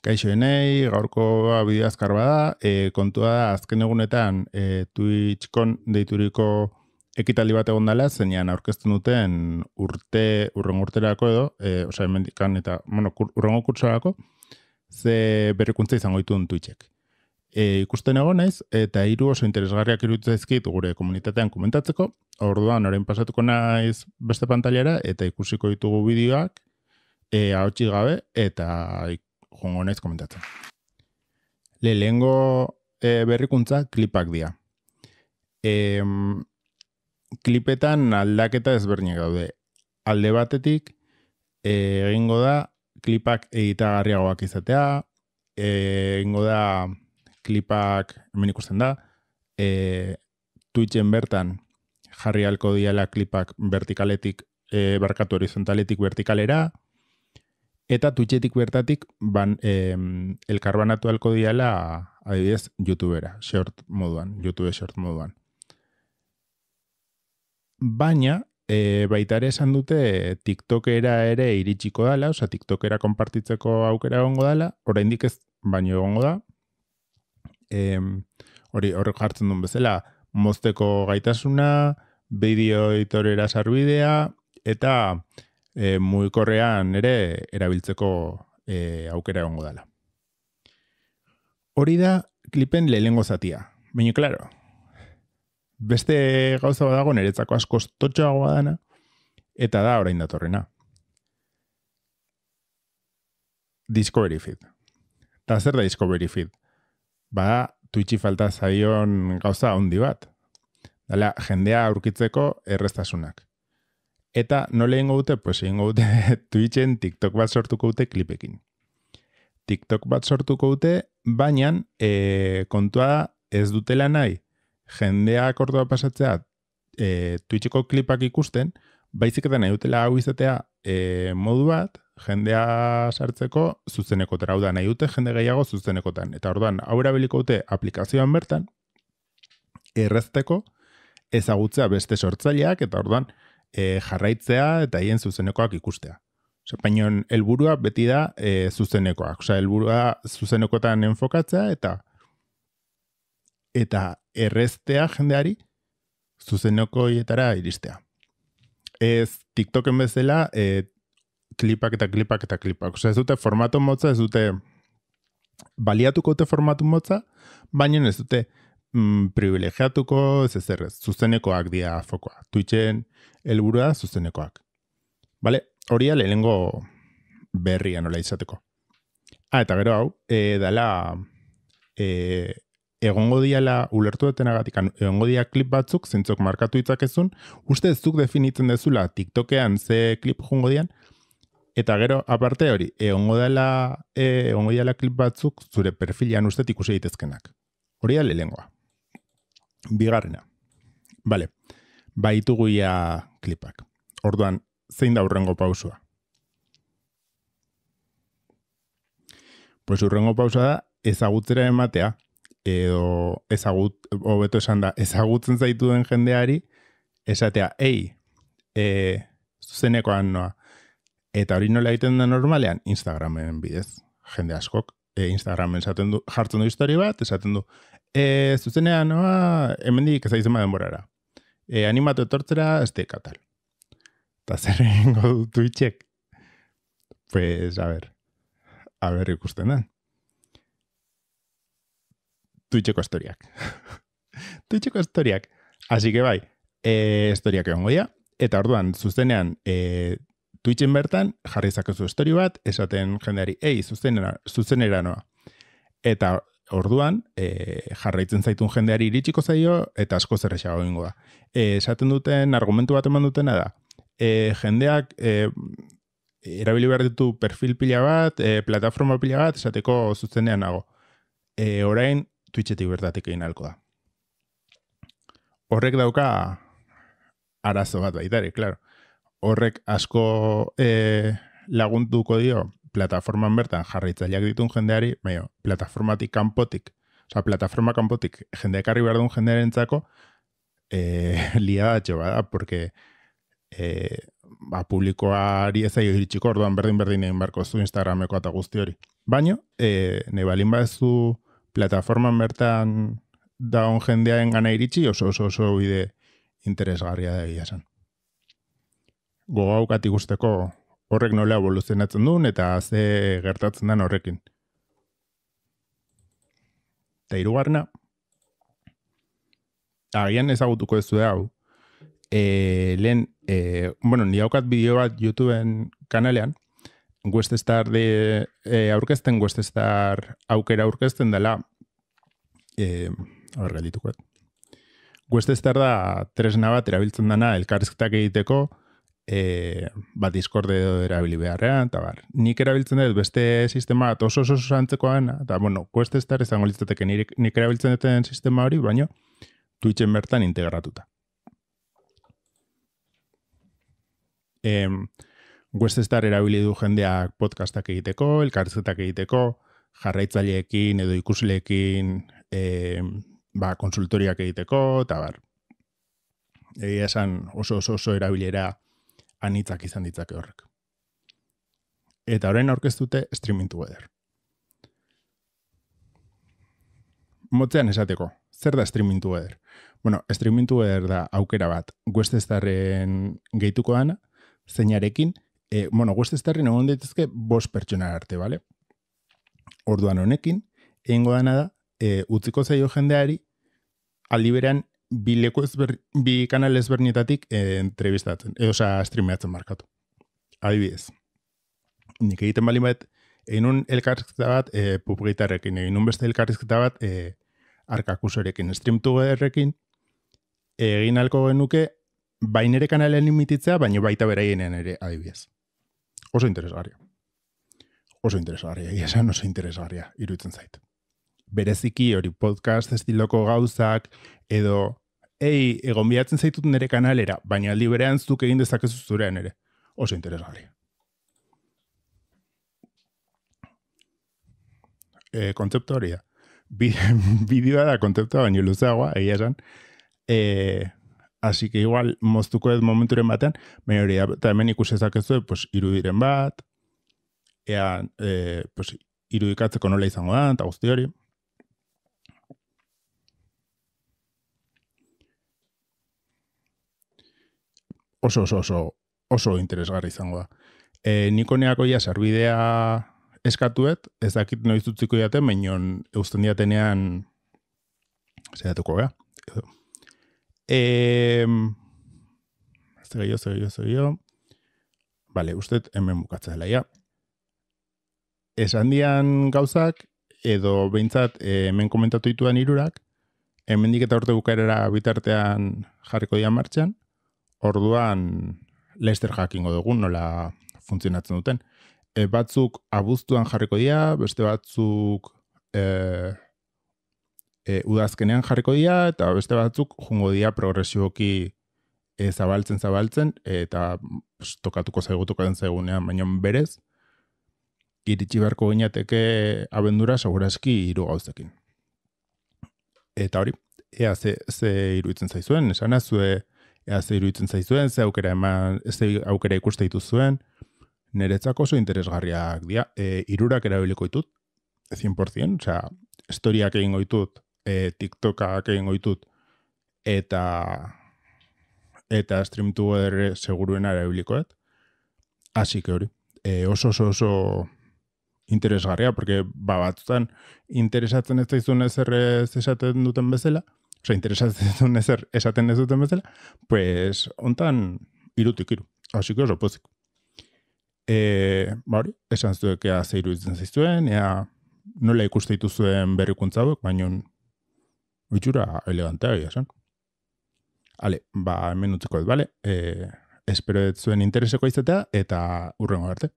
Kaixo enei, gaurko bideo azkar bada, e, kontua da azken egunetan e, Twitchkon deituriko ekitaldi bat egon dela, zeinan aurkezten duten urte, urren urterako edo, e, osa emendikan eta, bueno, kur, urrengo ze berrikuntza izango dituen Twitchek. E, ikusten egon naiz eta hiru oso interesgarriak irutza ezkit gure komunitatean komentatzeko, orduan orain pasatuko naiz beste pantailara eta ikusiko ditugu bideoak, e, gabe, eta joan komentatzen. Lehenengo e, berrikuntza klipak dira. E, klipetan aldaketa ezberdinak daude. Alde batetik, eh, egingo da klipak egitagarriagoak izatea, eh, egingo da klipak, hemen ikusten da, e, Twitchen bertan jarri halko diala klipak vertikaletik, e, barkatu horizontaletik vertikalera, eta tuitxetik bertatik ban, eh, elkarbanatu alko diala adibidez youtubera, short moduan, youtube short moduan. Baina, e, baita ere esan dute tiktokera ere iritsiko dala, oza, tiktokera konpartitzeko aukera egongo dala, oraindik ez baino egongo da. E, hori horrek jartzen duen bezala, mozteko gaitasuna, video editorera sarbidea, eta e, mugikorrean ere erabiltzeko e, aukera egongo dela. Hori da klipen lehengo zatia. Baina, klaro, beste gauza badago niretzako asko totxoagoa dana, eta da orain datorrena. Discovery Feed. Eta zer da Discovery Feed? Ba, Twitchi falta zaion gauza handi bat. Dala, jendea aurkitzeko erreztasunak. Eta no egingo dute? Pues egingo dute Twitchen TikTok bat sortuko dute klipekin. TikTok bat sortuko dute, baina e, kontua ez dutela nahi jendeak ordua pasatzea e, Twitcheko klipak ikusten, baizik eta nahi dutela hau izatea e, modu bat, jendea sartzeko zuzeneko Hau da, nahi dute jende gehiago zuzenekotan. Eta orduan, hau erabiliko dute aplikazioan bertan, errezteko, ezagutzea beste sortzaileak, eta orduan, e, jarraitzea eta haien zuzenekoak ikustea. Osa, baina helburua beti da e, zuzenekoak. Osa, helburua zuzenekotan enfokatzea eta eta erreztea jendeari zuzenekoietara iristea. Ez TikToken bezala e, klipak eta klipak eta klipak. Osa, ez dute formatu motza, ez dute baliatuko dute formatu motza, baina ez dute mm, privilegiatuko ez ez errez, zuzenekoak dia fokoa. Twitchen helburua zuzenekoak. Bale, hori lehenengo berria nola izateko. Ah, eta gero hau, e, dala, e, egongo diala ulertu detenagatik, egongo dia klip batzuk, zentzok markatu itzakezun, uste ez zuk definitzen dezula TikTokean ze klip jungo dian, eta gero, aparte hori, egongo dela, e, egongo diala klip batzuk, zure perfilian ustetik ikusi egitezkenak. Hori da Bigarrena. Bale, baitugu ia klipak. Orduan, zein da urrengo pausua? Pues urrengo pausa da, ezagutzera ematea, edo ezagut, hobeto esan da, ezagutzen zaitu den jendeari, esatea, ei, e, zuzenekoan noa, eta hori nola egiten da normalean, Instagramen bidez, jende askok, e, Instagramen du, jartzen du histori bat, esaten du, e, zuzenean noa, hemen dik ez aizema denborara. E, animatu etortzera, ez dek atal. Eta zer egingo du Twitchek? Pues, a ber, a ber ikusten da. Twitcheko historiak. Twitcheko historiak. Asi que bai, e, historiak egon goia. Eta orduan, zuzenean, e, Twitchen bertan, jarri zakezu histori bat, esaten jendeari, ei, zuzenera, zuzenera noa. Eta orduan, e, jarraitzen zaitun jendeari iritsiko zaio eta asko zer esago da. E, esaten duten, argumentu bat eman dutena da, e, jendeak e, erabili behar ditu perfil pila bat, e, plataforma pila bat, esateko zuzenean nago. E, orain Twitchetik bertatik egin halko da. Horrek dauka arazo bat baitare, klaro. Horrek asko e, laguntuko dio plataformaan bertan jarritzaileak ditun jendeari, baina, plataformatik kanpotik, oza, plataforma kanpotik jendeak arri behar duen jendearen txako, eh, lia da txoba porque e, ba, publikoari ez aio iritsiko orduan berdin berdin egin barko zu Instagrameko eta guzti hori. Baina, e, eh, ne zu plataformaan bertan da un jendea iritsi, oso oso oso bide interesgarria da egia zen. Gogaukat horrek nola evoluzionatzen duen eta ze gertatzen den horrekin. Eta irugarna, agian ezagutuko ez zuen hau, e, lehen, e, bueno, ni haukat bideo bat YouTubeen kanalean, West Star de, e, aurkezten West Star aukera aurkezten dela, e, hor galdituko, West Star da tresna bat erabiltzen dana elkarrizketak egiteko, e, ba, Discord edo erabili beharrean, eta bar. Nik erabiltzen dut beste sistema bat oso oso zantzekoa eta bueno, quest estar izango litzateke nik, nik erabiltzen duten sistema hori, baino Twitchen bertan integratuta. E, quest erabili du jendeak podcastak egiteko, elkartzetak egiteko, jarraitzaileekin edo ikusleekin e, ba, konsultoriak egiteko, eta bar. Egia esan oso oso oso erabilera anitzak izan ditzake horrek. Eta orain aurkeztute streaming together. Motzean esateko, zer da streaming together? Bueno, streaming together da aukera bat, guestestarren gehituko dana, zeinarekin, e, bueno, guestestarren egon daitezke bost pertsona arte, bale? Orduan honekin, egingo dana da, e, utziko zaio jendeari, aldiberan bi, ezber, bi kanal ezbernietatik e, eh, entrevistatzen, edo eh, streameatzen markatu. Adibidez. Nik egiten bali bat, egin un elkarrizketa bat e, eh, pupgitarrekin, egin un beste elkarrizketa bat e, arkakusorekin, stream togetherrekin, egin alko genuke, bain ere kanalean limititzea, baina baita beraienean ere, adibidez. Oso interesgarria. Oso interesgarria, egia esan oso interesgarria, iruditzen zait. Bereziki hori podcast estiloko gauzak, edo ei, egon biatzen zaitut nere kanalera, baina liberean zuk egin dezakezu zurean ere. Oso interesgarri. E, eh, kontzeptu hori da. Bideoa da kontzeptua baino luzeagoa, egia esan. E, que igual moztuko ez momenturen batean, baina hori da, eta hemen ikus ez pues, irudiren bat, ea, e, pues, irudikatzeko nola izango da, eta guzti hori. oso oso oso oso interesgarri izango da. E, niko neako eskatuet, ez dakit noiz utziko jaten, baina eusten diatenean zeratuko gara. E, Bale, ustet, hemen bukatzen dela, ja. Esan dian gauzak, edo behintzat, eh, hemen komentatu dituan irurak, hemen diketa urte bukarera bitartean jarriko dian martxan, Orduan, Leicester jakingo dugu nola funtzionatzen duten. E, batzuk abuztuan jarriko dira, beste batzuk e, e, udazkenean jarriko dira, eta beste batzuk jungo dira progresioki e, zabaltzen zabaltzen, eta tokatuko zaigu, tokaten zaigunean, baina berez, iritsi beharko gineateke abendura saguraski iru gauzekin. Eta hori, ea ze, ze iruitzen zaizuen, esan azue, ea ze iruditzen zaizuen, ze aukera eman, ze aukera ikuste dituzuen, niretzako oso interesgarriak dira, e, irurak erabiliko ditut, 100%, osea, historiak egin goitut, e, tiktokak egin goitut, eta eta stream seguruen seguruena erabilikoet. Asi hori. E, oso oso interesgarria, porque ba, batzutan interesatzen ez daizun ez errez esaten duten bezala, Osa, interesatzen duen ezer esaten ez duten bezala, pues, ontan, irutik iru. Asi oso pozik. E, ba esan zuek ea zeiru izan zizuen, ea nola ikuste dituzuen berrikuntza hauek, baina bitxura elegantea gira esan. Ale, ba, hemen utziko ez, bale, e, espero ez zuen intereseko izatea, eta urrengo arte.